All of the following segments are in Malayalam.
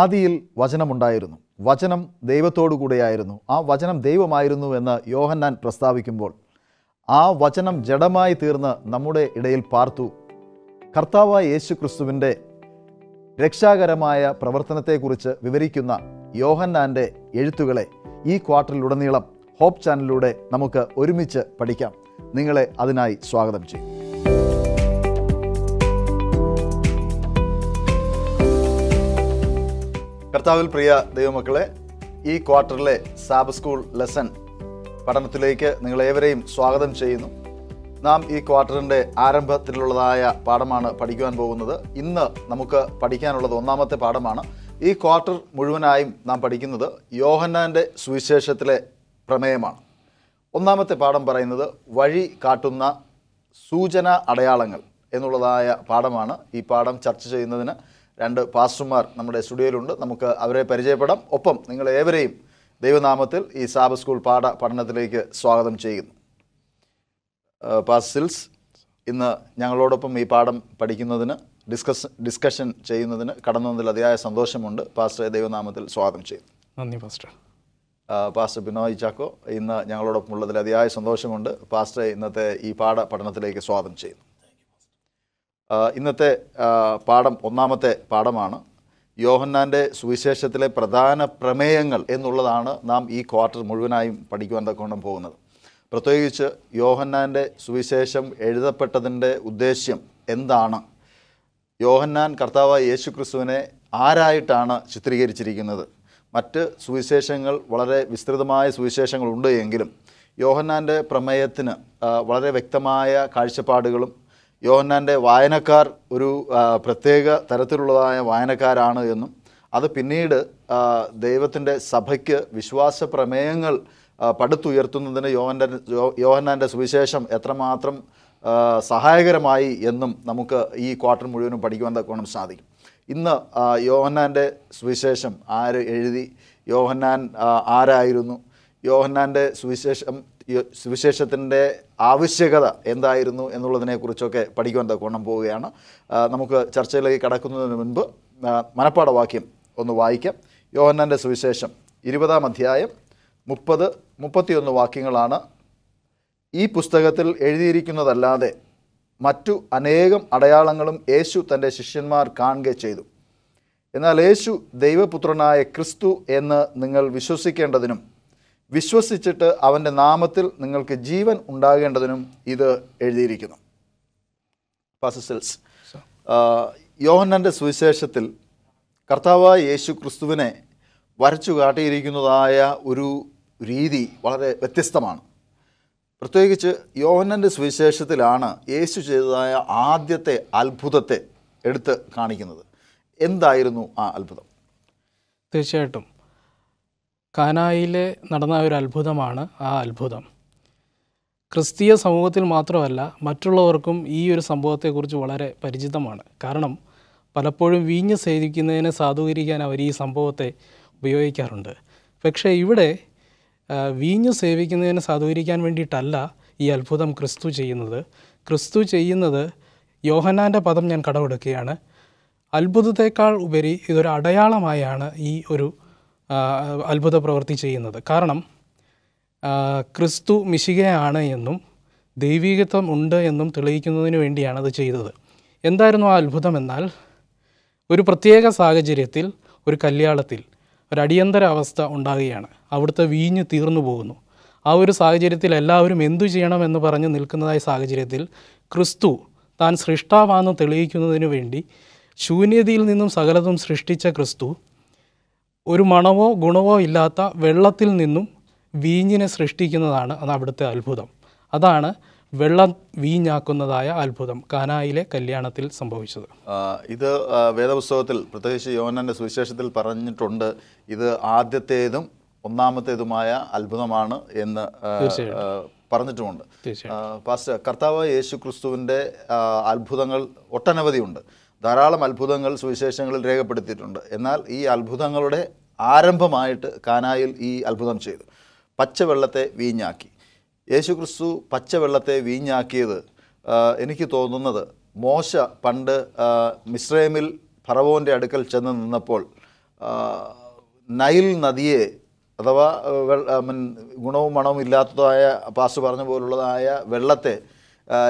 ആദിയിൽ വചനമുണ്ടായിരുന്നു വചനം ദൈവത്തോടുകൂടെയായിരുന്നു ആ വചനം ദൈവമായിരുന്നു എന്ന് യോഹന്നാൻ പ്രസ്താവിക്കുമ്പോൾ ആ വചനം ജഡമായി തീർന്ന് നമ്മുടെ ഇടയിൽ പാർത്തു കർത്താവായ യേശു ക്രിസ്തുവിൻ്റെ രക്ഷാകരമായ പ്രവർത്തനത്തെക്കുറിച്ച് വിവരിക്കുന്ന യോഹന്നാൻ്റെ എഴുത്തുകളെ ഈ ക്വാർട്ടറിലുടനീളം ഹോപ്പ് ചാനലിലൂടെ നമുക്ക് ഒരുമിച്ച് പഠിക്കാം നിങ്ങളെ അതിനായി സ്വാഗതം ചെയ്യും കർത്താവിൽ പ്രിയ ദൈവമക്കളെ ഈ ക്വാർട്ടറിലെ സാബ് സ്കൂൾ ലെസൺ പഠനത്തിലേക്ക് നിങ്ങളേവരെയും സ്വാഗതം ചെയ്യുന്നു നാം ഈ ക്വാർട്ടറിൻ്റെ ആരംഭത്തിലുള്ളതായ പാഠമാണ് പഠിക്കുവാൻ പോകുന്നത് ഇന്ന് നമുക്ക് പഠിക്കാനുള്ളത് ഒന്നാമത്തെ പാഠമാണ് ഈ ക്വാർട്ടർ മുഴുവനായും നാം പഠിക്കുന്നത് യോഹന്നാൻ്റെ സുവിശേഷത്തിലെ പ്രമേയമാണ് ഒന്നാമത്തെ പാഠം പറയുന്നത് വഴി കാട്ടുന്ന സൂചന അടയാളങ്ങൾ എന്നുള്ളതായ പാഠമാണ് ഈ പാഠം ചർച്ച ചെയ്യുന്നതിന് രണ്ട് പാസ്റ്റർമാർ നമ്മുടെ സ്റ്റുഡിയോയിലുണ്ട് നമുക്ക് അവരെ പരിചയപ്പെടാം ഒപ്പം നിങ്ങൾ ഏവരെയും ദൈവനാമത്തിൽ ഈ സാബ് സ്കൂൾ പാഠ പഠനത്തിലേക്ക് സ്വാഗതം ചെയ്യുന്നു പാസ്റ്റിൽസ് ഇന്ന് ഞങ്ങളോടൊപ്പം ഈ പാഠം പഠിക്കുന്നതിന് ഡിസ്കസ് ഡിസ്കഷൻ ചെയ്യുന്നതിന് കടന്നു വന്നതിൽ അതിയായ സന്തോഷമുണ്ട് പാസ്റ്റർ ദൈവനാമത്തിൽ സ്വാഗതം ചെയ്യുന്നു നന്ദി പാസ്റ്റർ പാസ്റ്റർ ബിനോയ് ചാക്കോ ഇന്ന് ഞങ്ങളോടൊപ്പം ഉള്ളതിൽ അതിയായ സന്തോഷമുണ്ട് പാസ്റ്റർ ഇന്നത്തെ ഈ പാഠ പഠനത്തിലേക്ക് സ്വാഗതം ചെയ്യുന്നു ഇന്നത്തെ പാഠം ഒന്നാമത്തെ പാഠമാണ് യോഹന്നാൻ്റെ സുവിശേഷത്തിലെ പ്രധാന പ്രമേയങ്ങൾ എന്നുള്ളതാണ് നാം ഈ ക്വാർട്ടർ മുഴുവനായും പഠിക്കുവാൻ തക്കൊണ്ടും പോകുന്നത് പ്രത്യേകിച്ച് യോഹന്നാൻ്റെ സുവിശേഷം എഴുതപ്പെട്ടതിൻ്റെ ഉദ്ദേശ്യം എന്താണ് യോഹന്നാൻ കർത്താവ് യേശു ക്രിസ്തുവിനെ ആരായിട്ടാണ് ചിത്രീകരിച്ചിരിക്കുന്നത് മറ്റ് സുവിശേഷങ്ങൾ വളരെ വിസ്തൃതമായ സുവിശേഷങ്ങളുണ്ട് എങ്കിലും യോഹന്നാൻ്റെ പ്രമേയത്തിന് വളരെ വ്യക്തമായ കാഴ്ചപ്പാടുകളും യോഹന്നാൻ്റെ വായനക്കാർ ഒരു പ്രത്യേക തരത്തിലുള്ളതായ വായനക്കാരാണ് എന്നും അത് പിന്നീട് ദൈവത്തിൻ്റെ സഭയ്ക്ക് വിശ്വാസ പ്രമേയങ്ങൾ പടുത്തുയർത്തുന്നതിന് യോഹൻ്റെ യോഹന്നാൻ്റെ സുവിശേഷം എത്രമാത്രം സഹായകരമായി എന്നും നമുക്ക് ഈ ക്വാർട്ടർ മുഴുവനും പഠിക്കുവാൻ തക്കോണം സാധിക്കും ഇന്ന് യോഹന്നാൻ്റെ സുവിശേഷം ആര് എഴുതി യോഹന്നാൻ ആരായിരുന്നു യോഹന്നാൻ്റെ സുവിശേഷം സുവിശേഷത്തിൻ്റെ ആവശ്യകത എന്തായിരുന്നു എന്നുള്ളതിനെക്കുറിച്ചൊക്കെ പഠിക്കുവാൻ തക്കോണം പോവുകയാണ് നമുക്ക് ചർച്ചയിലേക്ക് കടക്കുന്നതിന് മുൻപ് മനപ്പാടവാക്യം ഒന്ന് വായിക്കാം യോഹന്നാൻ്റെ സുവിശേഷം ഇരുപതാം അധ്യായം മുപ്പത് മുപ്പത്തിയൊന്ന് വാക്യങ്ങളാണ് ഈ പുസ്തകത്തിൽ എഴുതിയിരിക്കുന്നതല്ലാതെ മറ്റു അനേകം അടയാളങ്ങളും യേശു തൻ്റെ ശിഷ്യന്മാർ കാണുക ചെയ്തു എന്നാൽ യേശു ദൈവപുത്രനായ ക്രിസ്തു എന്ന് നിങ്ങൾ വിശ്വസിക്കേണ്ടതിനും വിശ്വസിച്ചിട്ട് അവൻ്റെ നാമത്തിൽ നിങ്ങൾക്ക് ജീവൻ ഉണ്ടാകേണ്ടതിനും ഇത് എഴുതിയിരിക്കുന്നു പസസിൽസ് യോഹന്നൻ്റെ സുവിശേഷത്തിൽ കർത്താവായ യേശു ക്രിസ്തുവിനെ വരച്ചു കാട്ടിയിരിക്കുന്നതായ ഒരു രീതി വളരെ വ്യത്യസ്തമാണ് പ്രത്യേകിച്ച് യോഹന്നൻ്റെ സുവിശേഷത്തിലാണ് യേശു ചെയ്തതായ ആദ്യത്തെ അത്ഭുതത്തെ എടുത്ത് കാണിക്കുന്നത് എന്തായിരുന്നു ആ അത്ഭുതം തീർച്ചയായിട്ടും കാനായിൽ നടന്ന ഒരു അത്ഭുതമാണ് ആ അത്ഭുതം ക്രിസ്തീയ സമൂഹത്തിൽ മാത്രമല്ല മറ്റുള്ളവർക്കും ഈ ഒരു സംഭവത്തെക്കുറിച്ച് വളരെ പരിചിതമാണ് കാരണം പലപ്പോഴും വീഞ്ഞ് സേവിക്കുന്നതിനെ സാധൂകരിക്കാൻ അവർ ഈ സംഭവത്തെ ഉപയോഗിക്കാറുണ്ട് പക്ഷേ ഇവിടെ വീഞ്ഞ് സേവിക്കുന്നതിനെ സാധൂകരിക്കാൻ വേണ്ടിയിട്ടല്ല ഈ അത്ഭുതം ക്രിസ്തു ചെയ്യുന്നത് ക്രിസ്തു ചെയ്യുന്നത് യോഹന്നാൻ്റെ പദം ഞാൻ കടമെടുക്കുകയാണ് അത്ഭുതത്തെക്കാൾ ഉപരി ഇതൊരു അടയാളമായാണ് ഈ ഒരു അത്ഭുത പ്രവൃത്തി ചെയ്യുന്നത് കാരണം ക്രിസ്തു മിശികയാണ് എന്നും ദൈവീകത്വം ഉണ്ട് എന്നും തെളിയിക്കുന്നതിന് വേണ്ടിയാണ് അത് ചെയ്തത് എന്തായിരുന്നു ആ അത്ഭുതം എന്നാൽ ഒരു പ്രത്യേക സാഹചര്യത്തിൽ ഒരു കല്യാണത്തിൽ ഒരു അടിയന്തര അവസ്ഥ ഉണ്ടാകുകയാണ് അവിടുത്തെ വീഞ്ഞ് തീർന്നു പോകുന്നു ആ ഒരു സാഹചര്യത്തിൽ എല്ലാവരും എന്തു ചെയ്യണമെന്ന് പറഞ്ഞ് നിൽക്കുന്നതായ സാഹചര്യത്തിൽ ക്രിസ്തു താൻ സൃഷ്ടാവാണെന്ന് തെളിയിക്കുന്നതിന് വേണ്ടി ശൂന്യതയിൽ നിന്നും സകലതും സൃഷ്ടിച്ച ക്രിസ്തു ഒരു മണമോ ഗുണമോ ഇല്ലാത്ത വെള്ളത്തിൽ നിന്നും വീഞ്ഞിനെ സൃഷ്ടിക്കുന്നതാണ് അത് അവിടുത്തെ അത്ഭുതം അതാണ് വെള്ളം വീഞ്ഞാക്കുന്നതായ അത്ഭുതം കാനായിലെ കല്യാണത്തിൽ സംഭവിച്ചത് ഇത് വേദപുസ്തകത്തിൽ പ്രത്യേകിച്ച് യോനൻ്റെ സുവിശേഷത്തിൽ പറഞ്ഞിട്ടുണ്ട് ഇത് ആദ്യത്തേതും ഒന്നാമത്തേതുമായ അത്ഭുതമാണ് എന്ന് പറഞ്ഞിട്ടുമുണ്ട് പാസ്റ്റർ കർത്താവ് യേശു ക്രിസ്തുവിൻ്റെ അത്ഭുതങ്ങൾ ഒട്ടനവധിയുണ്ട് ധാരാളം അത്ഭുതങ്ങൾ സുവിശേഷങ്ങളിൽ രേഖപ്പെടുത്തിയിട്ടുണ്ട് എന്നാൽ ഈ അത്ഭുതങ്ങളുടെ ആരംഭമായിട്ട് കാനായിൽ ഈ അത്ഭുതം ചെയ്തു പച്ചവെള്ളത്തെ വീഞ്ഞാക്കി യേശുക്രിസ്തു പച്ചവെള്ളത്തെ വീഞ്ഞാക്കിയത് എനിക്ക് തോന്നുന്നത് മോശ പണ്ട് മിശ്രൈമിൽ ഫറവോൻ്റെ അടുക്കൽ ചെന്ന് നിന്നപ്പോൾ നൈൽ നദിയെ അഥവാ മീൻ ഗുണവും മണവും ഇല്ലാത്തതായ പാസ് പറഞ്ഞ പോലുള്ളതായ വെള്ളത്തെ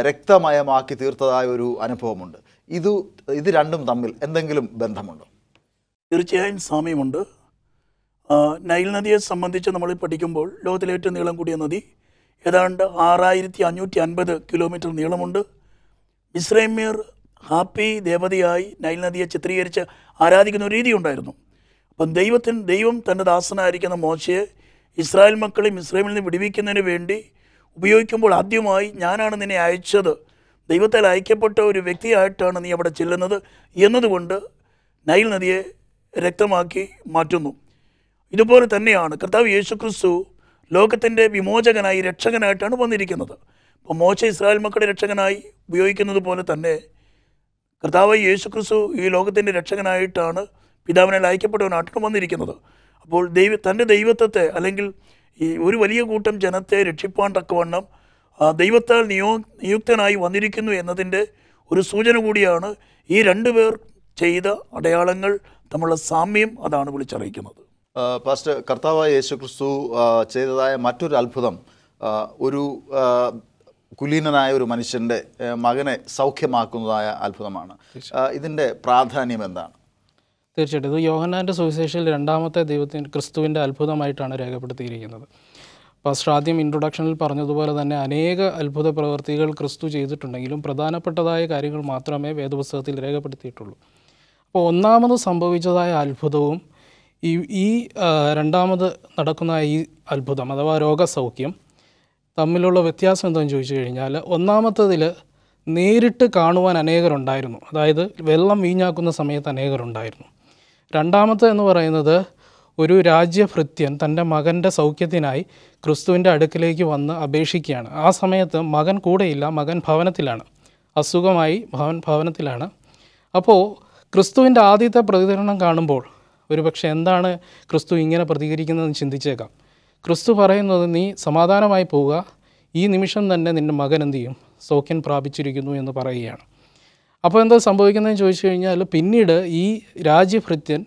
രക്തമയമാക്കി തീർത്തതായ ഒരു അനുഭവമുണ്ട് ഇത് ഇത് രണ്ടും തമ്മിൽ എന്തെങ്കിലും ബന്ധമുണ്ടോ തീർച്ചയായും സാമ്യമുണ്ട് നൈൽ നദിയെ സംബന്ധിച്ച് നമ്മൾ പഠിക്കുമ്പോൾ ലോകത്തിലെ ഏറ്റവും നീളം കൂടിയ നദി ഏതാണ്ട് ആറായിരത്തി അഞ്ഞൂറ്റി അൻപത് കിലോമീറ്റർ നീളമുണ്ട് ഇസ്രൈമീർ ഹാപ്പി ദേവതയായി നൈൽ നദിയെ ചിത്രീകരിച്ച് ആരാധിക്കുന്ന ഒരു രീതി ഉണ്ടായിരുന്നു അപ്പം ദൈവത്തിന് ദൈവം തൻ്റെ ദാസനായിരിക്കുന്ന മോശയെ ഇസ്രായേൽ മക്കളെയും ഇസ്രായേലിൽ നിന്ന് വിടുവിക്കുന്നതിന് വേണ്ടി ഉപയോഗിക്കുമ്പോൾ ആദ്യമായി ഞാനാണ് നിന്നെ അയച്ചത് ദൈവത്താൽ അയക്കപ്പെട്ട ഒരു വ്യക്തിയായിട്ടാണ് നീ അവിടെ ചെല്ലുന്നത് എന്നതുകൊണ്ട് നൈൽ നദിയെ രക്തമാക്കി മാറ്റുന്നു ഇതുപോലെ തന്നെയാണ് കർത്താവ് യേശു ക്രിസ്തു ലോകത്തിൻ്റെ വിമോചകനായി രക്ഷകനായിട്ടാണ് വന്നിരിക്കുന്നത് അപ്പോൾ മോശ ഇസ്രായേൽ മക്കളുടെ രക്ഷകനായി ഉപയോഗിക്കുന്നത് പോലെ തന്നെ കർത്താവ് യേശു ക്രിസ്തു ഈ ലോകത്തിൻ്റെ രക്ഷകനായിട്ടാണ് പിതാവിനെ അയക്കപ്പെട്ടവനായിട്ടാണ് വന്നിരിക്കുന്നത് അപ്പോൾ ദൈവ തൻ്റെ ദൈവത്വത്തെ അല്ലെങ്കിൽ ഈ ഒരു വലിയ കൂട്ടം ജനത്തെ രക്ഷിപ്പാൻ തക്കവണ്ണം ദൈവത്താൽ നിയോ നിയുക്തനായി വന്നിരിക്കുന്നു എന്നതിൻ്റെ ഒരു സൂചന കൂടിയാണ് ഈ പേർ ചെയ്ത അടയാളങ്ങൾ തമ്മിലുള്ള സാമ്യം അതാണ് വിളിച്ചറിയിക്കുന്നത് പാസ്റ്റർ കർത്താവായ യേശു ക്രിസ്തു ചെയ്തതായ മറ്റൊരു അത്ഭുതം ഒരു കുലീനനായ ഒരു മനുഷ്യൻ്റെ മകനെ സൗഖ്യമാക്കുന്നതായ അത്ഭുതമാണ് ഇതിൻ്റെ പ്രാധാന്യം എന്താണ് തീർച്ചയായിട്ടും ഇത് യോഹനാൻ്റെ സുവിശേഷയിൽ രണ്ടാമത്തെ ദൈവത്തിൻ്റെ ക്രിസ്തുവിൻ്റെ അത്ഭുതമായിട്ടാണ് രേഖപ്പെടുത്തിയിരിക്കുന്നത് പാസ്റ്റർ ആദ്യം ഇൻട്രൊഡക്ഷനിൽ പറഞ്ഞതുപോലെ തന്നെ അനേക അത്ഭുത പ്രവൃത്തികൾ ക്രിസ്തു ചെയ്തിട്ടുണ്ടെങ്കിലും പ്രധാനപ്പെട്ടതായ കാര്യങ്ങൾ മാത്രമേ വേദപുസ്തകത്തിൽ രേഖപ്പെടുത്തിയിട്ടുള്ളൂ അപ്പോൾ ഒന്നാമത് സംഭവിച്ചതായ അത്ഭുതവും ഈ ഈ രണ്ടാമത് നടക്കുന്ന ഈ അത്ഭുതം അഥവാ രോഗസൗഖ്യം തമ്മിലുള്ള വ്യത്യാസം എന്താണെന്ന് ചോദിച്ചു കഴിഞ്ഞാൽ ഒന്നാമത്തതിൽ നേരിട്ട് കാണുവാൻ അനേകരുണ്ടായിരുന്നു അതായത് വെള്ളം വീഞ്ഞാക്കുന്ന സമയത്ത് അനേകരുണ്ടായിരുന്നു രണ്ടാമത്തെ എന്ന് പറയുന്നത് ഒരു രാജ്യഭൃത്യൻ തൻ്റെ മകൻ്റെ സൗഖ്യത്തിനായി ക്രിസ്തുവിൻ്റെ അടുക്കിലേക്ക് വന്ന് അപേക്ഷിക്കുകയാണ് ആ സമയത്ത് മകൻ കൂടെയില്ല മകൻ ഭവനത്തിലാണ് അസുഖമായി ഭവൻ ഭവനത്തിലാണ് അപ്പോൾ ക്രിസ്തുവിൻ്റെ ആദ്യത്തെ പ്രതികരണം കാണുമ്പോൾ ഒരുപക്ഷെ എന്താണ് ക്രിസ്തു ഇങ്ങനെ പ്രതികരിക്കുന്നതെന്ന് ചിന്തിച്ചേക്കാം ക്രിസ്തു പറയുന്നത് നീ സമാധാനമായി പോവുക ഈ നിമിഷം തന്നെ നിൻ്റെ മകൻ എന്തു ചെയ്യും സൗഖ്യം പ്രാപിച്ചിരിക്കുന്നു എന്ന് പറയുകയാണ് അപ്പോൾ എന്താ സംഭവിക്കുന്നതെന്ന് ചോദിച്ചു കഴിഞ്ഞാൽ പിന്നീട് ഈ രാജ്യഭൃത്യൻ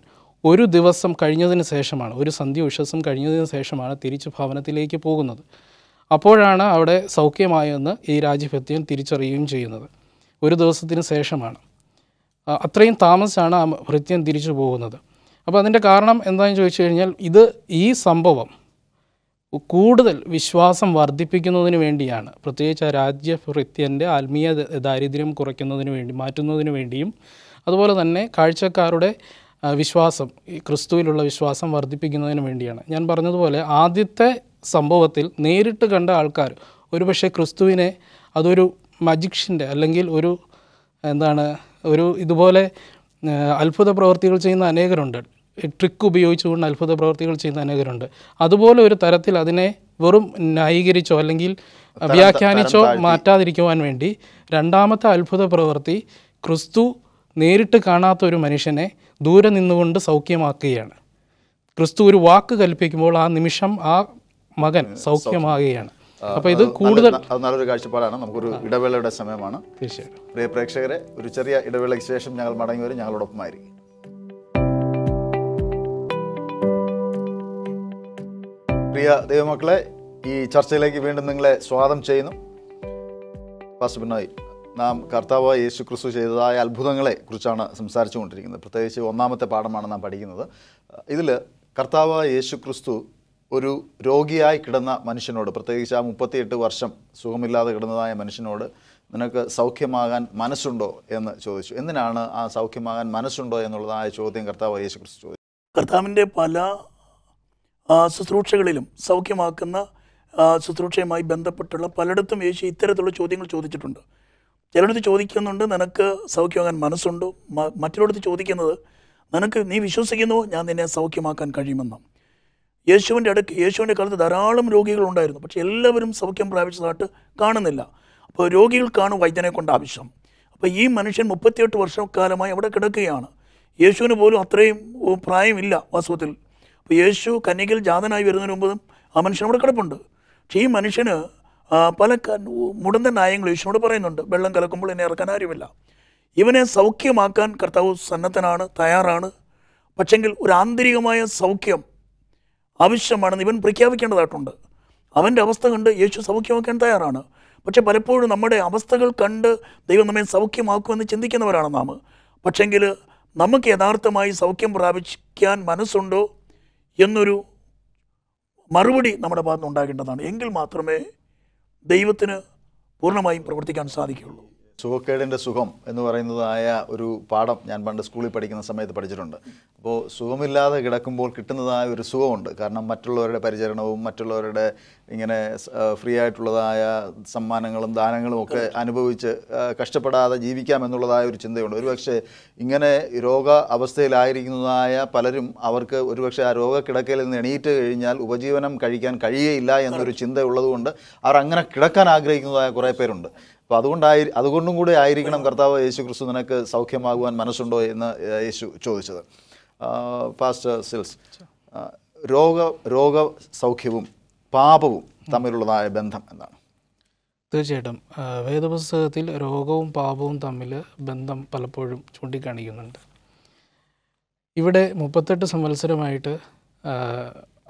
ഒരു ദിവസം കഴിഞ്ഞതിന് ശേഷമാണ് ഒരു സന്ധ്യ ഉഷസം കഴിഞ്ഞതിന് ശേഷമാണ് തിരിച്ച് ഭവനത്തിലേക്ക് പോകുന്നത് അപ്പോഴാണ് അവിടെ സൗഖ്യമായെന്ന് ഈ രാജ്യഭക്തിയൻ തിരിച്ചറിയുകയും ചെയ്യുന്നത് ഒരു ദിവസത്തിന് ശേഷമാണ് അത്രയും താമസിച്ചാണ് ആ ഭൃത്യം തിരിച്ചു പോകുന്നത് അപ്പോൾ അതിൻ്റെ കാരണം എന്താണെന്ന് ചോദിച്ചു കഴിഞ്ഞാൽ ഇത് ഈ സംഭവം കൂടുതൽ വിശ്വാസം വർദ്ധിപ്പിക്കുന്നതിന് വേണ്ടിയാണ് പ്രത്യേകിച്ച് ആ രാജ്യഭൃത്യൻ്റെ ആത്മീയ ദാരിദ്ര്യം കുറയ്ക്കുന്നതിന് വേണ്ടി മാറ്റുന്നതിന് വേണ്ടിയും അതുപോലെ തന്നെ കാഴ്ചക്കാരുടെ വിശ്വാസം ഈ ക്രിസ്തുവിലുള്ള വിശ്വാസം വർദ്ധിപ്പിക്കുന്നതിന് വേണ്ടിയാണ് ഞാൻ പറഞ്ഞതുപോലെ ആദ്യത്തെ സംഭവത്തിൽ നേരിട്ട് കണ്ട ആൾക്കാർ ഒരുപക്ഷെ ക്രിസ്തുവിനെ അതൊരു മജിക്ഷിൻ്റെ അല്ലെങ്കിൽ ഒരു എന്താണ് ഒരു ഇതുപോലെ അത്ഭുത പ്രവർത്തികൾ ചെയ്യുന്ന അനേകരുണ്ട് ട്രിക്ക് ഉപയോഗിച്ചുകൊണ്ട് അത്ഭുത പ്രവർത്തികൾ ചെയ്യുന്ന അനേകരുണ്ട് അതുപോലെ ഒരു തരത്തിൽ അതിനെ വെറും ന്യായീകരിച്ചോ അല്ലെങ്കിൽ വ്യാഖ്യാനിച്ചോ മാറ്റാതിരിക്കുവാൻ വേണ്ടി രണ്ടാമത്തെ അത്ഭുത പ്രവൃത്തി ക്രിസ്തു നേരിട്ട് കാണാത്ത ഒരു മനുഷ്യനെ ദൂരെ നിന്നുകൊണ്ട് സൗഖ്യമാക്കുകയാണ് ക്രിസ്തു ഒരു വാക്ക് കൽപ്പിക്കുമ്പോൾ ആ നിമിഷം ആ മകൻ സൗഖ്യമാകുകയാണ് അപ്പൊ ഇത് കൂടുതൽ നല്ലൊരു കാഴ്ചപ്പാടാണ് നമുക്കൊരു ഇടവേളയുടെ സമയമാണ് തീർച്ചയായിട്ടും പ്രിയ പ്രേക്ഷകരെ ഒരു ചെറിയ ഇടവേളയ്ക്ക് ശേഷം ഞങ്ങൾ മടങ്ങി വരും ഞങ്ങളോടൊപ്പമായിരിക്കും പ്രിയ ദൈവമക്കളെ ഈ ചർച്ചയിലേക്ക് വീണ്ടും നിങ്ങളെ സ്വാഗതം ചെയ്യുന്നു പാസ് നാം കർത്താവ് യേശു ക്രിസ്തു ചെയ്തതായ അത്ഭുതങ്ങളെ കുറിച്ചാണ് സംസാരിച്ചു കൊണ്ടിരിക്കുന്നത് പ്രത്യേകിച്ച് ഒന്നാമത്തെ പാഠമാണ് നാം പഠിക്കുന്നത് ഇതിൽ കർത്താവ് യേശു ക്രിസ്തു ഒരു രോഗിയായി കിടന്ന മനുഷ്യനോട് പ്രത്യേകിച്ച് ആ മുപ്പത്തിയെട്ട് വർഷം സുഖമില്ലാതെ കിടന്നതായ മനുഷ്യനോട് നിനക്ക് സൗഖ്യമാകാൻ മനസ്സുണ്ടോ എന്ന് ചോദിച്ചു എന്തിനാണ് ആ സൗഖ്യമാകാൻ മനസ്സുണ്ടോ എന്നുള്ളതായ ചോദ്യം കർത്താവ് യേശു ക്രിസ്തു ചോദിച്ചു കർത്താവിൻ്റെ പല ശുശ്രൂഷകളിലും സൗഖ്യമാക്കുന്ന ശുശ്രൂഷയുമായി ബന്ധപ്പെട്ടുള്ള പലയിടത്തും യേശു ഇത്തരത്തിലുള്ള ചോദ്യങ്ങൾ ചോദിച്ചിട്ടുണ്ട് ചിലടത്ത് ചോദിക്കുന്നുണ്ട് നിനക്ക് സൗഖ്യമാകാൻ മനസ്സുണ്ടോ മറ്റൊരിടത്ത് ചോദിക്കുന്നത് നിനക്ക് നീ വിശ്വസിക്കുന്നു ഞാൻ നിന്നെ സൗഖ്യമാക്കാൻ കഴിയുമെന്ന് യേശുവിൻ്റെ അടുക്ക് യേശുവിൻ്റെ കാലത്ത് ധാരാളം രോഗികളുണ്ടായിരുന്നു പക്ഷേ എല്ലാവരും സൗഖ്യം പ്രാപിച്ചതായിട്ട് കാണുന്നില്ല അപ്പോൾ രോഗികൾക്കാണ് വൈദ്യനെ കൊണ്ട് ആവശ്യം അപ്പോൾ ഈ മനുഷ്യൻ മുപ്പത്തിയെട്ട് വർഷക്കാലമായി അവിടെ കിടക്കുകയാണ് യേശുവിന് പോലും അത്രയും പ്രായമില്ല വാസ്തവത്തിൽ അപ്പോൾ യേശു കന്യകയിൽ ജാതനായി വരുന്നതിന് മുമ്പ് ആ മനുഷ്യൻ അവിടെ കിടപ്പുണ്ട് പക്ഷേ ഈ മനുഷ്യന് പല മുടന്ത നായങ്ങൾ യേശുവിനോട് പറയുന്നുണ്ട് വെള്ളം കലക്കുമ്പോൾ എന്നെ ഇറക്കാൻ ആരുമില്ല ഇവനെ സൗഖ്യമാക്കാൻ കർത്താവ് സന്നദ്ധനാണ് തയ്യാറാണ് പക്ഷെങ്കിൽ ഒരു ആന്തരികമായ സൗഖ്യം ആവശ്യമാണെന്ന് ഇവൻ പ്രഖ്യാപിക്കേണ്ടതായിട്ടുണ്ട് അവൻ്റെ അവസ്ഥ കണ്ട് യേശു സൗഖ്യമാക്കാൻ തയ്യാറാണ് പക്ഷെ പലപ്പോഴും നമ്മുടെ അവസ്ഥകൾ കണ്ട് ദൈവം നമ്മെ സൗഖ്യമാക്കുമെന്ന് ചിന്തിക്കുന്നവരാണ് നാം പക്ഷെങ്കിൽ നമുക്ക് യഥാർത്ഥമായി സൗഖ്യം പ്രാപിക്കാൻ മനസ്സുണ്ടോ എന്നൊരു മറുപടി നമ്മുടെ ഭാഗത്ത് ഉണ്ടാകേണ്ടതാണ് എങ്കിൽ മാത്രമേ ദൈവത്തിന് പൂർണ്ണമായും പ്രവർത്തിക്കാൻ സാധിക്കുകയുള്ളൂ സുഖക്കേടിൻ്റെ സുഖം എന്ന് പറയുന്നതായ ഒരു പാഠം ഞാൻ പണ്ട് സ്കൂളിൽ പഠിക്കുന്ന സമയത്ത് പഠിച്ചിട്ടുണ്ട് അപ്പോൾ സുഖമില്ലാതെ കിടക്കുമ്പോൾ കിട്ടുന്നതായ ഒരു സുഖമുണ്ട് കാരണം മറ്റുള്ളവരുടെ പരിചരണവും മറ്റുള്ളവരുടെ ഇങ്ങനെ ഫ്രീ ആയിട്ടുള്ളതായ സമ്മാനങ്ങളും ദാനങ്ങളും ഒക്കെ അനുഭവിച്ച് കഷ്ടപ്പെടാതെ ജീവിക്കാം എന്നുള്ളതായ ഒരു ചിന്തയുണ്ട് ഒരുപക്ഷെ ഇങ്ങനെ രോഗ അവസ്ഥയിലായിരിക്കുന്നതായ പലരും അവർക്ക് ഒരുപക്ഷെ ആ രോഗ കിടക്കയിൽ നിന്ന് എണീറ്റ് കഴിഞ്ഞാൽ ഉപജീവനം കഴിക്കാൻ കഴിയേയില്ല എന്നൊരു ചിന്ത ഉള്ളതുകൊണ്ട് അവർ അങ്ങനെ കിടക്കാൻ ആഗ്രഹിക്കുന്നതായ കുറേ പേരുണ്ട് അപ്പോൾ അതുകൊണ്ടായി അതുകൊണ്ടും കൂടി ആയിരിക്കണം കർത്താവ് യേശു ക്രിസ്തു നിനക്ക് സൗഖ്യമാകുവാൻ മനസ്സുണ്ടോ എന്ന് യേശു ചോദിച്ചത് പാസ്റ്റർ സിൽസ് രോഗ രോഗ സൗഖ്യവും പാപവും തമ്മിലുള്ളതായ ബന്ധം എന്താണ് തീർച്ചയായിട്ടും വേദപുസ്തകത്തിൽ രോഗവും പാപവും തമ്മിൽ ബന്ധം പലപ്പോഴും ചൂണ്ടിക്കാണിക്കുന്നുണ്ട് ഇവിടെ മുപ്പത്തെട്ട് സംവത്സരമായിട്ട്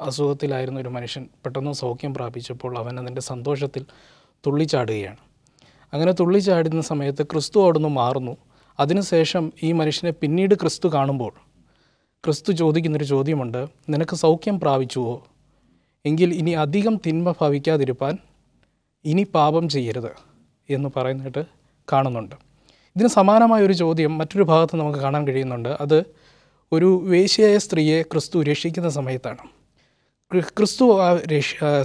അസുഖത്തിലായിരുന്ന ഒരു മനുഷ്യൻ പെട്ടെന്ന് സൗഖ്യം പ്രാപിച്ചപ്പോൾ അവൻ അതിൻ്റെ സന്തോഷത്തിൽ തുള്ളിച്ചാടുകയാണ് അങ്ങനെ തുള്ളി ചാടുന്ന സമയത്ത് ക്രിസ്തു അവിടുന്ന് മാറുന്നു അതിനുശേഷം ഈ മനുഷ്യനെ പിന്നീട് ക്രിസ്തു കാണുമ്പോൾ ക്രിസ്തു ചോദിക്കുന്നൊരു ചോദ്യമുണ്ട് നിനക്ക് സൗഖ്യം പ്രാപിച്ചുവോ എങ്കിൽ ഇനി അധികം തിന്മ ഭവിക്കാതിരുപ്പാൻ ഇനി പാപം ചെയ്യരുത് എന്ന് പറയുന്നിട്ട് കാണുന്നുണ്ട് ഇതിന് സമാനമായ ഒരു ചോദ്യം മറ്റൊരു ഭാഗത്ത് നമുക്ക് കാണാൻ കഴിയുന്നുണ്ട് അത് ഒരു വേശ്യയായ സ്ത്രീയെ ക്രിസ്തു രക്ഷിക്കുന്ന സമയത്താണ് ക്രിസ്തു ആ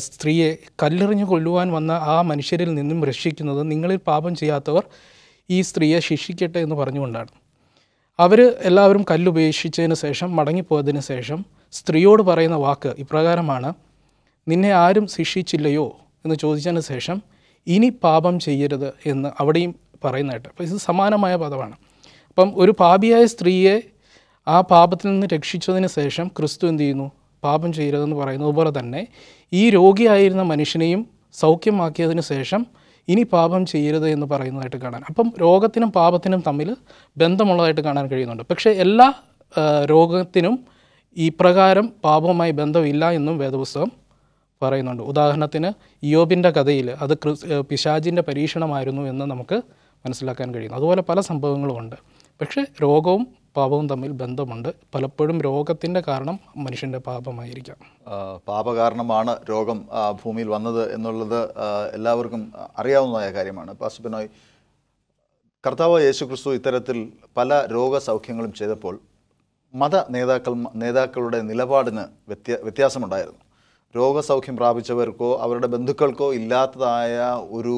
സ്ത്രീയെ കല്ലെറിഞ്ഞു കൊല്ലുവാൻ വന്ന ആ മനുഷ്യരിൽ നിന്നും രക്ഷിക്കുന്നത് നിങ്ങളിൽ പാപം ചെയ്യാത്തവർ ഈ സ്ത്രീയെ ശിക്ഷിക്കട്ടെ എന്ന് പറഞ്ഞുകൊണ്ടാണ് അവർ എല്ലാവരും കല്ലുപേക്ഷിച്ചതിന് ശേഷം മടങ്ങിപ്പോയതിന് ശേഷം സ്ത്രീയോട് പറയുന്ന വാക്ക് ഇപ്രകാരമാണ് നിന്നെ ആരും ശിക്ഷിച്ചില്ലയോ എന്ന് ചോദിച്ചതിന് ശേഷം ഇനി പാപം ചെയ്യരുത് എന്ന് അവിടെയും പറയുന്നതായിട്ട് അപ്പോൾ ഇത് സമാനമായ പദമാണ് അപ്പം ഒരു പാപിയായ സ്ത്രീയെ ആ പാപത്തിൽ നിന്ന് രക്ഷിച്ചതിന് ശേഷം ക്രിസ്തു എന്ത് ചെയ്യുന്നു പാപം ചെയ്യരുതെന്ന് പറയുന്നത് പോലെ തന്നെ ഈ രോഗിയായിരുന്ന മനുഷ്യനെയും സൗഖ്യമാക്കിയതിനു ശേഷം ഇനി പാപം ചെയ്യരുത് എന്ന് പറയുന്നതായിട്ട് കാണാൻ അപ്പം രോഗത്തിനും പാപത്തിനും തമ്മിൽ ബന്ധമുള്ളതായിട്ട് കാണാൻ കഴിയുന്നുണ്ട് പക്ഷേ എല്ലാ രോഗത്തിനും ഈ പ്രകാരം പാപവുമായി ബന്ധമില്ല എന്നും വേദപുസ്തകം പറയുന്നുണ്ട് ഉദാഹരണത്തിന് ഇയോബിൻ്റെ കഥയിൽ അത് പിശാജിൻ്റെ പരീക്ഷണമായിരുന്നു എന്ന് നമുക്ക് മനസ്സിലാക്കാൻ കഴിയുന്നു അതുപോലെ പല സംഭവങ്ങളുമുണ്ട് പക്ഷേ രോഗവും പാപവും തമ്മിൽ ബന്ധമുണ്ട് പലപ്പോഴും രോഗത്തിൻ്റെ കാരണം മനുഷ്യൻ്റെ പാപമായിരിക്കാം പാപകാരണമാണ് രോഗം ഭൂമിയിൽ വന്നത് എന്നുള്ളത് എല്ലാവർക്കും അറിയാവുന്നതായ കാര്യമാണ് പാസുബിനോയ് കർത്താവ് യേശു ക്രിസ്തു ഇത്തരത്തിൽ പല രോഗസൗഖ്യങ്ങളും ചെയ്തപ്പോൾ മത നേതാക്കൾ നേതാക്കളുടെ നിലപാടിന് വ്യത്യ വ്യത്യാസമുണ്ടായിരുന്നു രോഗസൗഖ്യം പ്രാപിച്ചവർക്കോ അവരുടെ ബന്ധുക്കൾക്കോ ഇല്ലാത്തതായ ഒരു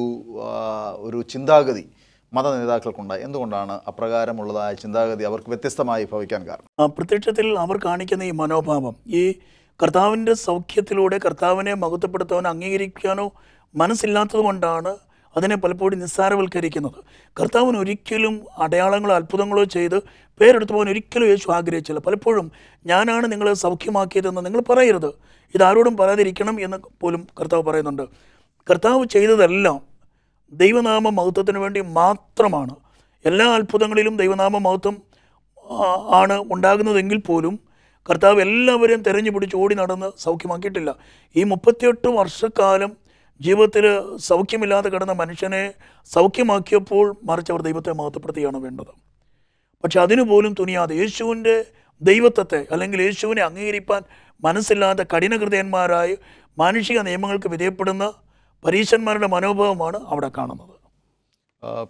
ഒരു ചിന്താഗതി മത നേതാക്കൾക്കുണ്ടായി എന്തുകൊണ്ടാണ് അപ്രകാരമുള്ളതായ ചിന്താഗതി അവർക്ക് വ്യത്യസ്തമായി ഭവിക്കാൻ കാരണം പ്രത്യക്ഷത്തിൽ അവർ കാണിക്കുന്ന ഈ മനോഭാവം ഈ കർത്താവിൻ്റെ സൗഖ്യത്തിലൂടെ കർത്താവിനെ മഹത്വപ്പെടുത്താനോ അംഗീകരിക്കാനോ മനസ്സില്ലാത്തത് കൊണ്ടാണ് അതിനെ പലപ്പോഴും നിസ്സാരവൽക്കരിക്കുന്നത് കർത്താവിന് ഒരിക്കലും അടയാളങ്ങളോ അത്ഭുതങ്ങളോ ചെയ്ത് പേരെടുത്തു പോകാൻ ഒരിക്കലും യേശു ആഗ്രഹിച്ചില്ല പലപ്പോഴും ഞാനാണ് നിങ്ങളെ സൗഖ്യമാക്കിയതെന്ന് നിങ്ങൾ പറയരുത് ഇതാരോടും പറയാതിരിക്കണം എന്ന് പോലും കർത്താവ് പറയുന്നുണ്ട് കർത്താവ് ചെയ്തതെല്ലാം ദൈവനാമ മഹത്വത്തിന് വേണ്ടി മാത്രമാണ് എല്ലാ അത്ഭുതങ്ങളിലും ദൈവനാമ മഹത്വം ആണ് ഉണ്ടാകുന്നതെങ്കിൽ പോലും കർത്താവ് എല്ലാവരെയും തെരഞ്ഞു പിടിച്ച് ഓടി നടന്ന് സൗഖ്യമാക്കിയിട്ടില്ല ഈ മുപ്പത്തിയെട്ട് വർഷക്കാലം ജീവിതത്തിൽ സൗഖ്യമില്ലാതെ കിടന്ന മനുഷ്യനെ സൗഖ്യമാക്കിയപ്പോൾ മറിച്ച് അവർ ദൈവത്തെ മഹത്വപ്പെടുത്തുകയാണ് വേണ്ടത് പക്ഷെ അതിനുപോലും തുനിയാതെ യേശുവിൻ്റെ ദൈവത്വത്തെ അല്ലെങ്കിൽ യേശുവിനെ അംഗീകരിപ്പാൻ മനസ്സില്ലാത്ത കഠിനകൃതയന്മാരായി മാനുഷിക നിയമങ്ങൾക്ക് വിധേയപ്പെടുന്ന പരീക്ഷന്മാരുടെ മനോഭാവമാണ് അവിടെ കാണുന്നത്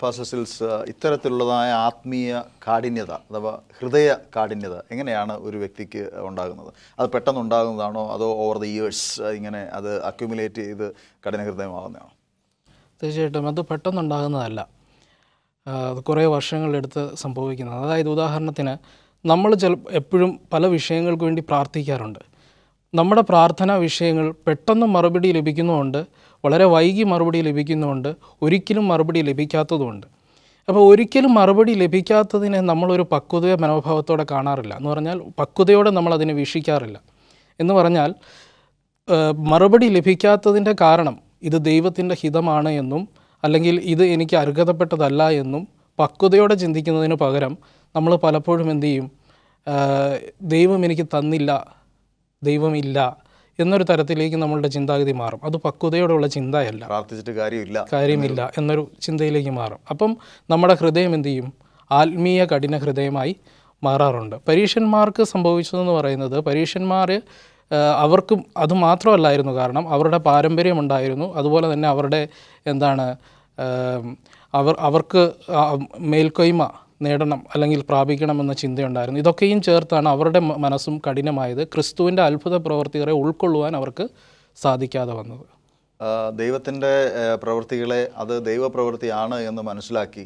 പാസസിൽസ് ഇത്തരത്തിലുള്ളതായ ആത്മീയ കാഠിന്യത അഥവാ ഹൃദയ കാഠിന്യത എങ്ങനെയാണ് ഒരു വ്യക്തിക്ക് ഉണ്ടാകുന്നത് അത് പെട്ടെന്ന് ഉണ്ടാകുന്നതാണോ അതോ ഓവർ ദി ഇയേഴ്സ് ഇങ്ങനെ അത് അക്യുമുലേറ്റ് ചെയ്ത് കഠിനഹൃദയമാകുന്നതാണോ തീർച്ചയായിട്ടും അത് പെട്ടെന്നുണ്ടാകുന്നതല്ല അത് കുറേ വർഷങ്ങളെടുത്ത് സംഭവിക്കുന്നത് അതായത് ഉദാഹരണത്തിന് നമ്മൾ ചില എപ്പോഴും പല വിഷയങ്ങൾക്ക് വേണ്ടി പ്രാർത്ഥിക്കാറുണ്ട് നമ്മുടെ പ്രാർത്ഥനാ വിഷയങ്ങൾ പെട്ടെന്ന് മറുപടി ലഭിക്കുന്നതുകൊണ്ട് വളരെ വൈകി മറുപടി ലഭിക്കുന്നുമുണ്ട് ഒരിക്കലും മറുപടി ലഭിക്കാത്തതുമുണ്ട് അപ്പോൾ ഒരിക്കലും മറുപടി ലഭിക്കാത്തതിനെ നമ്മളൊരു പക്വത മനോഭാവത്തോടെ കാണാറില്ല എന്ന് പറഞ്ഞാൽ പക്വതയോടെ നമ്മൾ അതിനെ വീക്ഷിക്കാറില്ല എന്ന് പറഞ്ഞാൽ മറുപടി ലഭിക്കാത്തതിൻ്റെ കാരണം ഇത് ദൈവത്തിൻ്റെ ഹിതമാണ് എന്നും അല്ലെങ്കിൽ ഇത് എനിക്ക് അർഹതപ്പെട്ടതല്ല എന്നും പക്വതയോടെ ചിന്തിക്കുന്നതിന് പകരം നമ്മൾ പലപ്പോഴും എന്തു ചെയ്യും ദൈവം എനിക്ക് തന്നില്ല ദൈവമില്ല എന്നൊരു തരത്തിലേക്ക് നമ്മളുടെ ചിന്താഗതി മാറും അത് പക്വതയോടുള്ള ചിന്തയല്ല പ്രാർത്ഥിച്ചിട്ട് കാര്യമില്ല കാര്യമില്ല എന്നൊരു ചിന്തയിലേക്ക് മാറും അപ്പം നമ്മുടെ ഹൃദയം എന്ത് ചെയ്യും ആത്മീയ കഠിന ഹൃദയമായി മാറാറുണ്ട് പരീക്ഷന്മാർക്ക് സംഭവിച്ചതെന്ന് പറയുന്നത് പരീക്ഷന്മാർ അവർക്കും അത് മാത്രമല്ലായിരുന്നു കാരണം അവരുടെ പാരമ്പര്യമുണ്ടായിരുന്നു അതുപോലെ തന്നെ അവരുടെ എന്താണ് അവർ അവർക്ക് മേൽക്കൊയ്മ നേടണം അല്ലെങ്കിൽ പ്രാപിക്കണമെന്ന ചിന്തയുണ്ടായിരുന്നു ഇതൊക്കെയും ചേർത്താണ് അവരുടെ മനസ്സും കഠിനമായത് ക്രിസ്തുവിൻ്റെ അത്ഭുത പ്രവർത്തികളെ ഉൾക്കൊള്ളുവാൻ അവർക്ക് സാധിക്കാതെ വന്നത് ദൈവത്തിൻ്റെ പ്രവൃത്തികളെ അത് ദൈവപ്രവൃത്തിയാണ് എന്ന് മനസ്സിലാക്കി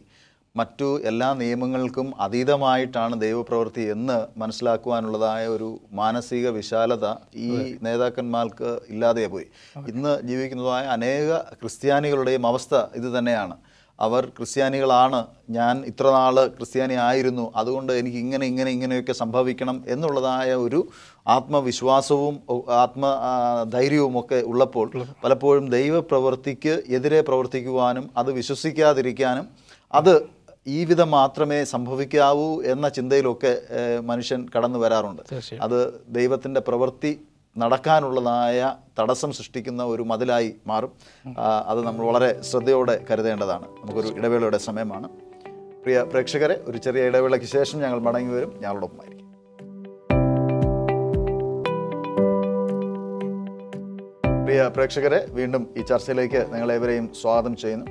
മറ്റു എല്ലാ നിയമങ്ങൾക്കും അതീതമായിട്ടാണ് ദൈവപ്രവൃത്തി എന്ന് മനസ്സിലാക്കുവാനുള്ളതായ ഒരു മാനസിക വിശാലത ഈ നേതാക്കന്മാർക്ക് ഇല്ലാതെ പോയി ഇന്ന് ജീവിക്കുന്നതായ അനേക ക്രിസ്ത്യാനികളുടെയും അവസ്ഥ ഇത് തന്നെയാണ് അവർ ക്രിസ്ത്യാനികളാണ് ഞാൻ ഇത്ര നാൾ ക്രിസ്ത്യാനി ആയിരുന്നു അതുകൊണ്ട് എനിക്ക് ഇങ്ങനെ ഇങ്ങനെ ഇങ്ങനെയൊക്കെ സംഭവിക്കണം എന്നുള്ളതായ ഒരു ആത്മവിശ്വാസവും ആത്മധൈര്യവും ഒക്കെ ഉള്ളപ്പോൾ പലപ്പോഴും ദൈവപ്രവൃത്തിക്ക് എതിരെ പ്രവർത്തിക്കുവാനും അത് വിശ്വസിക്കാതിരിക്കാനും അത് ഈ വിധം മാത്രമേ സംഭവിക്കാവൂ എന്ന ചിന്തയിലൊക്കെ മനുഷ്യൻ കടന്നു വരാറുണ്ട് അത് ദൈവത്തിൻ്റെ പ്രവൃത്തി നടക്കാനുള്ളതായ തടസ്സം സൃഷ്ടിക്കുന്ന ഒരു മതിലായി മാറും അത് നമ്മൾ വളരെ ശ്രദ്ധയോടെ കരുതേണ്ടതാണ് നമുക്കൊരു ഇടവേളയുടെ സമയമാണ് പ്രിയ പ്രേക്ഷകരെ ഒരു ചെറിയ ഇടവേളയ്ക്ക് ശേഷം ഞങ്ങൾ മടങ്ങി വരും ഞങ്ങളോടൊപ്പമായിരിക്കും പ്രിയ പ്രേക്ഷകരെ വീണ്ടും ഈ ചർച്ചയിലേക്ക് നിങ്ങളേവരെയും സ്വാഗതം ചെയ്യുന്നു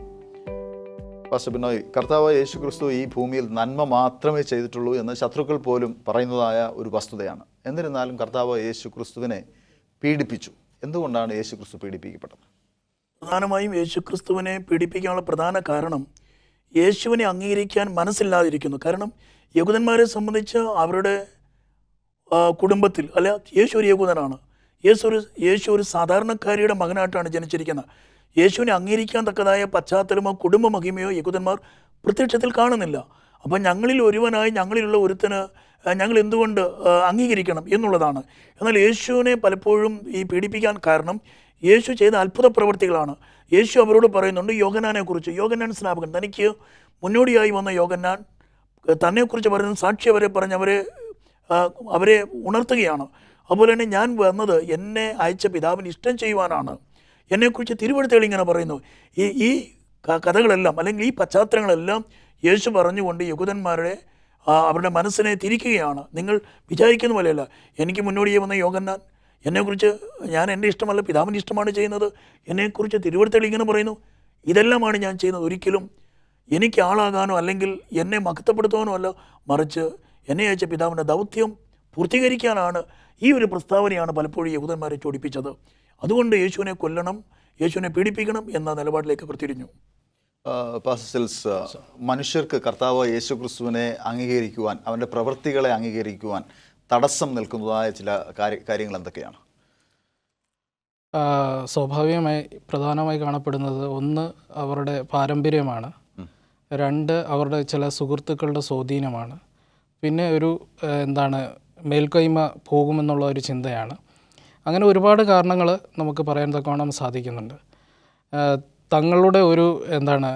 പാസ്റ്റർ ബിനോയ് കർത്താവ് യേശു ക്രിസ്തു ഈ ഭൂമിയിൽ നന്മ മാത്രമേ ചെയ്തിട്ടുള്ളൂ എന്ന് ശത്രുക്കൾ പോലും പറയുന്നതായ ഒരു വസ്തുതയാണ് എന്നിരുന്നാലും കർത്താവ് യേശു ക്രിസ്തുവിനെ പീഡിപ്പിച്ചു എന്തുകൊണ്ടാണ് യേശു ക്രിസ്തു പീഡിപ്പിക്കപ്പെട്ടത് പ്രധാനമായും യേശു ക്രിസ്തുവിനെ പീഡിപ്പിക്കാനുള്ള പ്രധാന കാരണം യേശുവിനെ അംഗീകരിക്കാൻ മനസ്സില്ലാതിരിക്കുന്നു കാരണം യഹൂദന്മാരെ സംബന്ധിച്ച് അവരുടെ കുടുംബത്തിൽ അല്ല യേശു ഒരു യഹൂദനാണ് യേശു ഒരു യേശു ഒരു സാധാരണക്കാരിയുടെ മകനായിട്ടാണ് ജനിച്ചിരിക്കുന്നത് യേശുവിനെ അംഗീകരിക്കാൻ തക്കതായ പശ്ചാത്തലമോ കുടുംബ മഹിമയോ യഹൂദന്മാർ പ്രത്യക്ഷത്തിൽ കാണുന്നില്ല അപ്പം ഞങ്ങളിൽ ഒരുവനായി ഞങ്ങളിലുള്ള ഒരുത്തന് ഞങ്ങൾ എന്തുകൊണ്ട് അംഗീകരിക്കണം എന്നുള്ളതാണ് എന്നാൽ യേശുവിനെ പലപ്പോഴും ഈ പീഡിപ്പിക്കാൻ കാരണം യേശു ചെയ്ത അത്ഭുത പ്രവർത്തികളാണ് യേശു അവരോട് പറയുന്നുണ്ട് യോഗനാനെക്കുറിച്ച് യോഗനാൻ സ്നാപകൻ തനിക്ക് മുന്നോടിയായി വന്ന യോഗന്നാൻ തന്നെക്കുറിച്ച് പറയുന്ന സാക്ഷി അവരെ പറഞ്ഞ് അവരെ അവരെ ഉണർത്തുകയാണ് അതുപോലെ തന്നെ ഞാൻ വന്നത് എന്നെ അയച്ച പിതാവിന് ഇഷ്ടം ചെയ്യുവാനാണ് എന്നെക്കുറിച്ച് തിരുവഴുത്തുകൾ ഇങ്ങനെ പറയുന്നു ഈ ഈ കഥകളെല്ലാം അല്ലെങ്കിൽ ഈ പശ്ചാത്തലങ്ങളെല്ലാം യേശു പറഞ്ഞുകൊണ്ട് യഹൂദന്മാരുടെ അവരുടെ മനസ്സിനെ തിരിക്കുകയാണ് നിങ്ങൾ വിചാരിക്കുന്ന പോലെയല്ല എനിക്ക് മുന്നോടിയെ വന്ന യോഗന്നാൻ എന്നെക്കുറിച്ച് ഞാൻ എൻ്റെ ഇഷ്ടമല്ല പിതാവിൻ്റെ ഇഷ്ടമാണ് ചെയ്യുന്നത് എന്നെക്കുറിച്ച് തിരുവനന്തപുരത്തിൽ ഇങ്ങനെ പറയുന്നു ഇതെല്ലാമാണ് ഞാൻ ചെയ്യുന്നത് ഒരിക്കലും എനിക്ക് ആളാകാനോ അല്ലെങ്കിൽ എന്നെ മഹത്വപ്പെടുത്താനോ അല്ല മറിച്ച് എന്നെ അയച്ച പിതാവിൻ്റെ ദൗത്യം പൂർത്തീകരിക്കാനാണ് ഈ ഒരു പ്രസ്താവനയാണ് പലപ്പോഴും യഹൂദന്മാരെ ചോടിപ്പിച്ചത് അതുകൊണ്ട് യേശുവിനെ കൊല്ലണം യേശുവിനെ പീഡിപ്പിക്കണം എന്ന നിലപാടിലേക്ക് അവർ തിരിഞ്ഞു മനുഷ്യർക്ക് കർത്താവ് യേശു ക്രിസ്തുവിനെ അംഗീകരിക്കുവാൻ അവൻ്റെ പ്രവൃത്തികളെ അംഗീകരിക്കുവാൻ തടസ്സം നിൽക്കുന്നതായ ചില കാര്യങ്ങൾ എന്തൊക്കെയാണ് സ്വാഭാവികമായി പ്രധാനമായി കാണപ്പെടുന്നത് ഒന്ന് അവരുടെ പാരമ്പര്യമാണ് രണ്ട് അവരുടെ ചില സുഹൃത്തുക്കളുടെ സ്വാധീനമാണ് പിന്നെ ഒരു എന്താണ് മേൽക്കൈമ പോകുമെന്നുള്ള ഒരു ചിന്തയാണ് അങ്ങനെ ഒരുപാട് കാരണങ്ങൾ നമുക്ക് പറയാൻ തക്കവണ്ണം സാധിക്കുന്നുണ്ട് തങ്ങളുടെ ഒരു എന്താണ്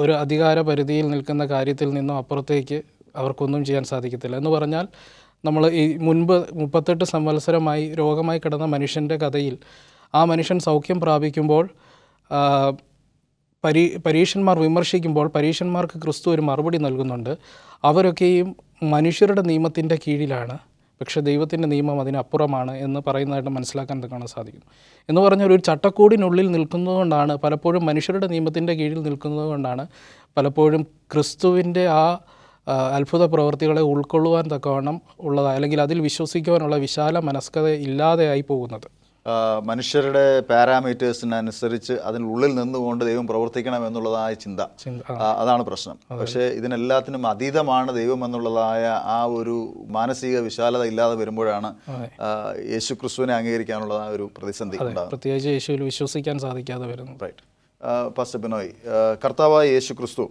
ഒരു അധികാര പരിധിയിൽ നിൽക്കുന്ന കാര്യത്തിൽ നിന്നും അപ്പുറത്തേക്ക് അവർക്കൊന്നും ചെയ്യാൻ സാധിക്കത്തില്ല എന്ന് പറഞ്ഞാൽ നമ്മൾ ഈ മുൻപ് മുപ്പത്തെട്ട് സംവത്സരമായി രോഗമായി കിടന്ന മനുഷ്യൻ്റെ കഥയിൽ ആ മനുഷ്യൻ സൗഖ്യം പ്രാപിക്കുമ്പോൾ പരീ പരീഷന്മാർ വിമർശിക്കുമ്പോൾ പരീഷന്മാർക്ക് ക്രിസ്തു ഒരു മറുപടി നൽകുന്നുണ്ട് അവരൊക്കെയും മനുഷ്യരുടെ നിയമത്തിൻ്റെ കീഴിലാണ് പക്ഷേ ദൈവത്തിൻ്റെ നിയമം അതിനപ്പുറമാണ് എന്ന് പറയുന്നതായിട്ട് മനസ്സിലാക്കാൻ കാണാൻ സാധിക്കും എന്ന് പറഞ്ഞാൽ ഒരു ചട്ടക്കൂടിനുള്ളിൽ നിൽക്കുന്നതുകൊണ്ടാണ് പലപ്പോഴും മനുഷ്യരുടെ നിയമത്തിൻ്റെ കീഴിൽ നിൽക്കുന്നതുകൊണ്ടാണ് പലപ്പോഴും ക്രിസ്തുവിൻ്റെ ആ അത്ഭുത പ്രവൃത്തികളെ ഉൾക്കൊള്ളുവാൻ തക്കവണ്ണം ഉള്ളതായി അല്ലെങ്കിൽ അതിൽ വിശ്വസിക്കുവാനുള്ള വിശാല മനസ്കത ഇല്ലാതെയായി പോകുന്നത് മനുഷ്യരുടെ പാരാമീറ്റേഴ്സിനനുസരിച്ച് അതിനുള്ളിൽ നിന്നുകൊണ്ട് ദൈവം പ്രവർത്തിക്കണം എന്നുള്ളതായ ചിന്ത അതാണ് പ്രശ്നം പക്ഷേ ഇതിനെല്ലാത്തിനും അതീതമാണ് ദൈവം എന്നുള്ളതായ ആ ഒരു മാനസിക വിശാലത ഇല്ലാതെ വരുമ്പോഴാണ് യേശു ക്രിസ്തുവിനെ അംഗീകരിക്കാനുള്ളതായ ഒരു പ്രതിസന്ധി പ്രത്യേകിച്ച് യേശുവിൽ വിശ്വസിക്കാൻ സാധിക്കാതെ വരുന്നു റൈറ്റ് പാസ്റ്റർ ബിനോയ് കർത്താവായ യേശു ക്രിസ്തു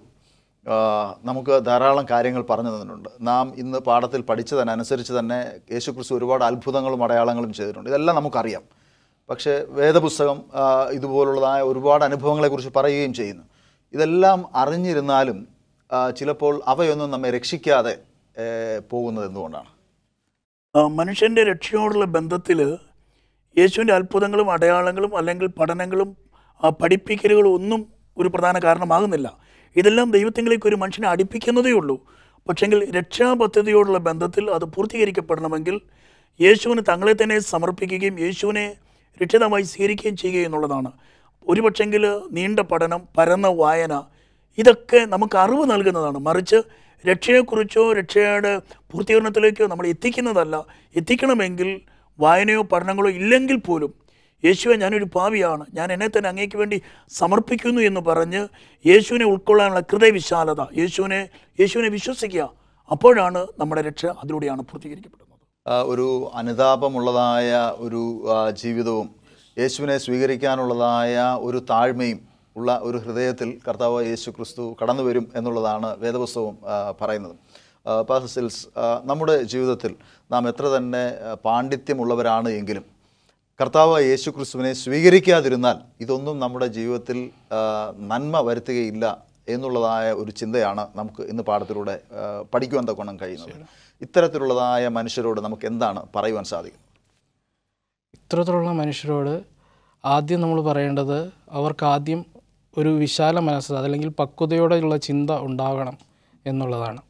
നമുക്ക് ധാരാളം കാര്യങ്ങൾ പറഞ്ഞു തന്നിട്ടുണ്ട് നാം ഇന്ന് പാഠത്തിൽ പഠിച്ചതനുസരിച്ച് തന്നെ യേശുക്രിസ്തു ഒരുപാട് അത്ഭുതങ്ങളും അടയാളങ്ങളും ചെയ്തിട്ടുണ്ട് ഇതെല്ലാം നമുക്കറിയാം പക്ഷേ വേദപുസ്തകം ഇതുപോലുള്ളതായ ഒരുപാട് അനുഭവങ്ങളെക്കുറിച്ച് പറയുകയും ചെയ്യുന്നു ഇതെല്ലാം അറിഞ്ഞിരുന്നാലും ചിലപ്പോൾ അവയൊന്നും നമ്മെ രക്ഷിക്കാതെ പോകുന്നത് എന്തുകൊണ്ടാണ് മനുഷ്യൻ്റെ രക്ഷയോടുള്ള ബന്ധത്തിൽ യേശുവിൻ്റെ അത്ഭുതങ്ങളും അടയാളങ്ങളും അല്ലെങ്കിൽ പഠനങ്ങളും പഠിപ്പിക്കലുകളും ഒന്നും ഒരു പ്രധാന കാരണമാകുന്നില്ല ഇതെല്ലാം ദൈവത്തിലേക്ക് ഒരു മനുഷ്യനെ അടുപ്പിക്കുന്നതേ ഉള്ളൂ പക്ഷെങ്കിൽ രക്ഷാപദ്ധതിയോടുള്ള ബന്ധത്തിൽ അത് പൂർത്തീകരിക്കപ്പെടണമെങ്കിൽ യേശുവിന് തങ്ങളെ തന്നെ സമർപ്പിക്കുകയും യേശുവിനെ രക്ഷിതമായി സ്വീകരിക്കുകയും ചെയ്യുക എന്നുള്ളതാണ് ഒരുപക്ഷെങ്കിൽ നീണ്ട പഠനം പരന്ന വായന ഇതൊക്കെ നമുക്ക് അറിവ് നൽകുന്നതാണ് മറിച്ച് രക്ഷയെക്കുറിച്ചോ രക്ഷയുടെ പൂർത്തീകരണത്തിലേക്കോ നമ്മൾ എത്തിക്കുന്നതല്ല എത്തിക്കണമെങ്കിൽ വായനയോ പഠനങ്ങളോ ഇല്ലെങ്കിൽ പോലും യേശുവെ ഞാനൊരു പാവിയാണ് ഞാൻ എന്നെ തന്നെ അങ്ങേക്ക് വേണ്ടി സമർപ്പിക്കുന്നു എന്ന് പറഞ്ഞ് യേശുവിനെ ഉൾക്കൊള്ളാനുള്ള ഹൃദയവിശാലത യേശുവിനെ യേശുവിനെ വിശ്വസിക്കുക അപ്പോഴാണ് നമ്മുടെ രക്ഷ അതിലൂടെയാണ് പൂർത്തീകരിക്കപ്പെടുന്നത് ഒരു അനുതാപമുള്ളതായ ഒരു ജീവിതവും യേശുവിനെ സ്വീകരിക്കാനുള്ളതായ ഒരു താഴ്മയും ഉള്ള ഒരു ഹൃദയത്തിൽ കർത്താവ് യേശു ക്രിസ്തു കടന്നു വരും എന്നുള്ളതാണ് വേദപുസ്തകം പറയുന്നത് പാസസിൽസ് നമ്മുടെ ജീവിതത്തിൽ നാം എത്ര തന്നെ പാണ്ഡിത്യമുള്ളവരാണ് എങ്കിലും കർത്താവ് യേശു ക്രിസ്തുവിനെ സ്വീകരിക്കാതിരുന്നാൽ ഇതൊന്നും നമ്മുടെ ജീവിതത്തിൽ നന്മ വരുത്തുകയില്ല എന്നുള്ളതായ ഒരു ചിന്തയാണ് നമുക്ക് ഇന്ന് പാഠത്തിലൂടെ പഠിക്കുവാൻ തക്കോണം കഴിയുന്നത് ഇത്തരത്തിലുള്ളതായ മനുഷ്യരോട് നമുക്ക് എന്താണ് പറയുവാൻ സാധിക്കും ഇത്തരത്തിലുള്ള മനുഷ്യരോട് ആദ്യം നമ്മൾ പറയേണ്ടത് അവർക്ക് ആദ്യം ഒരു വിശാല മനസ്സ് അതല്ലെങ്കിൽ പക്വതയോടെയുള്ള ചിന്ത ഉണ്ടാകണം എന്നുള്ളതാണ്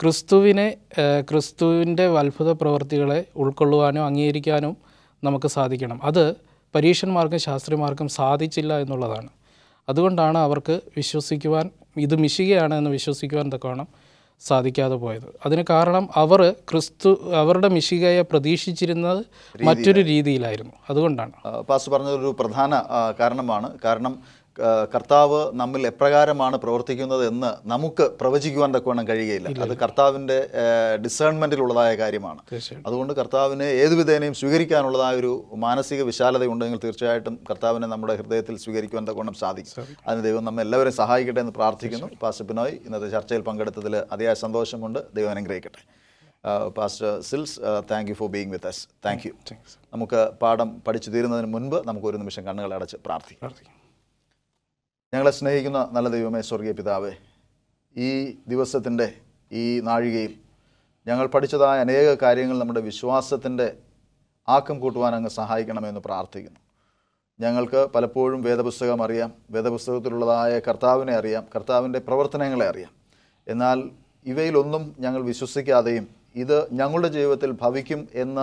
ക്രിസ്തുവിനെ ക്രിസ്തുവിൻ്റെ അത്ഭുത പ്രവൃത്തികളെ ഉൾക്കൊള്ളുവാനോ അംഗീകരിക്കാനോ നമുക്ക് സാധിക്കണം അത് പരീക്ഷന്മാർക്കും ശാസ്ത്രിമാർക്കും സാധിച്ചില്ല എന്നുള്ളതാണ് അതുകൊണ്ടാണ് അവർക്ക് വിശ്വസിക്കുവാൻ ഇത് മിശികയാണ് എന്ന് വിശ്വസിക്കുവാൻ തക്കവണ്ണം സാധിക്കാതെ പോയത് അതിന് കാരണം അവർ ക്രിസ്തു അവരുടെ മിശികയെ പ്രതീക്ഷിച്ചിരുന്നത് മറ്റൊരു രീതിയിലായിരുന്നു അതുകൊണ്ടാണ് പാസ് പറഞ്ഞൊരു പ്രധാന കാരണമാണ് കാരണം കർത്താവ് നമ്മിൽ എപ്രകാരമാണ് പ്രവർത്തിക്കുന്നത് എന്ന് നമുക്ക് പ്രവചിക്കുവാൻ തക്കവണ്ണം കഴിയുകയില്ല അത് കർത്താവിൻ്റെ ഡിസേൺമെൻറ്റിലുള്ളതായ കാര്യമാണ് അതുകൊണ്ട് കർത്താവിനെ ഏത് വിധേനയും സ്വീകരിക്കാനുള്ളതായ ഒരു മാനസിക വിശാലത ഉണ്ടെങ്കിൽ തീർച്ചയായിട്ടും കർത്താവിനെ നമ്മുടെ ഹൃദയത്തിൽ സ്വീകരിക്കുവാൻ തക്കവണ്ണം സാധിക്കും അതിന് ദൈവം നമ്മെ എല്ലാവരെയും സഹായിക്കട്ടെ എന്ന് പ്രാർത്ഥിക്കുന്നു പാസ്റ്റർ ബിനോയ് ഇന്നത്തെ ചർച്ചയിൽ പങ്കെടുത്തതിൽ അതിയായ സന്തോഷമുണ്ട് ദൈവം അനുഗ്രഹിക്കട്ടെ പാസ്റ്റർ സിൽസ് thank you for being with us thank you നമുക്ക് പാഠം പഠിച്ചു തീരുന്നതിന് മുൻപ് നമുക്ക് ഒരു നിമിഷം കണ്ണുകളടച്ച് പ്രാർത്ഥിക്കാം ഞങ്ങളെ സ്നേഹിക്കുന്ന നല്ല ദൈവമേ സ്വർഗീയ പിതാവേ ഈ ദിവസത്തിൻ്റെ ഈ നാഴികയിൽ ഞങ്ങൾ പഠിച്ചതായ അനേക കാര്യങ്ങൾ നമ്മുടെ വിശ്വാസത്തിൻ്റെ ആക്കം കൂട്ടുവാൻ അങ്ങ് സഹായിക്കണമെന്ന് പ്രാർത്ഥിക്കുന്നു ഞങ്ങൾക്ക് പലപ്പോഴും വേദപുസ്തകം അറിയാം വേദപുസ്തകത്തിലുള്ളതായ കർത്താവിനെ അറിയാം കർത്താവിൻ്റെ പ്രവർത്തനങ്ങളെ അറിയാം എന്നാൽ ഇവയിലൊന്നും ഞങ്ങൾ വിശ്വസിക്കാതെയും ഇത് ഞങ്ങളുടെ ജീവിതത്തിൽ ഭവിക്കും എന്ന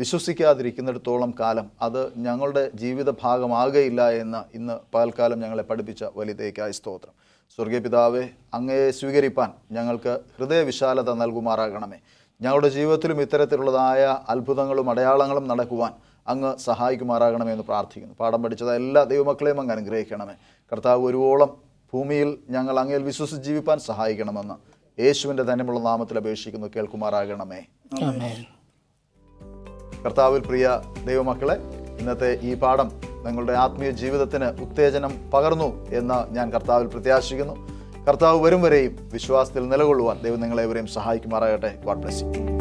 വിശ്വസിക്കാതിരിക്കുന്നിടത്തോളം കാലം അത് ഞങ്ങളുടെ ജീവിത ഭാഗമാകുകയില്ല എന്ന് ഇന്ന് പകൽക്കാലം ഞങ്ങളെ പഠിപ്പിച്ച വലിയതേക്കായ സ്തോത്രം സ്വർഗീയ പിതാവെ അങ്ങയെ സ്വീകരിപ്പാൻ ഞങ്ങൾക്ക് ഹൃദയവിശാലത നൽകുമാറാകണമേ ഞങ്ങളുടെ ജീവിതത്തിലും ഇത്തരത്തിലുള്ളതായ അത്ഭുതങ്ങളും അടയാളങ്ങളും നടക്കുവാൻ അങ്ങ് സഹായിക്കുമാറാകണമേ എന്ന് പ്രാർത്ഥിക്കുന്നു പാഠം പഠിച്ചത് എല്ലാ ദൈവമക്കളെയും അങ്ങ് അനുഗ്രഹിക്കണമേ കർത്താവ് ഒരുവോളം ഭൂമിയിൽ ഞങ്ങൾ അങ്ങയിൽ വിശ്വസിച്ച് ജീവിപ്പാൻ സഹായിക്കണമെന്ന് യേശുവിൻ്റെ തന്നെയുള്ള നാമത്തിൽ അപേക്ഷിക്കുന്നു കേൾക്കുമാറാകണമേ കർത്താവിൽ പ്രിയ ദൈവമക്കളെ ഇന്നത്തെ ഈ പാഠം നിങ്ങളുടെ ആത്മീയ ജീവിതത്തിന് ഉത്തേജനം പകർന്നു എന്ന് ഞാൻ കർത്താവിൽ പ്രത്യാശിക്കുന്നു കർത്താവ് വരും വരെയും വിശ്വാസത്തിൽ നിലകൊള്ളുവാൻ ദൈവം നിങ്ങളെവരെയും സഹായിക്കുമാറാകട്ടെ ഗോഡ് ബ്ലസ് യു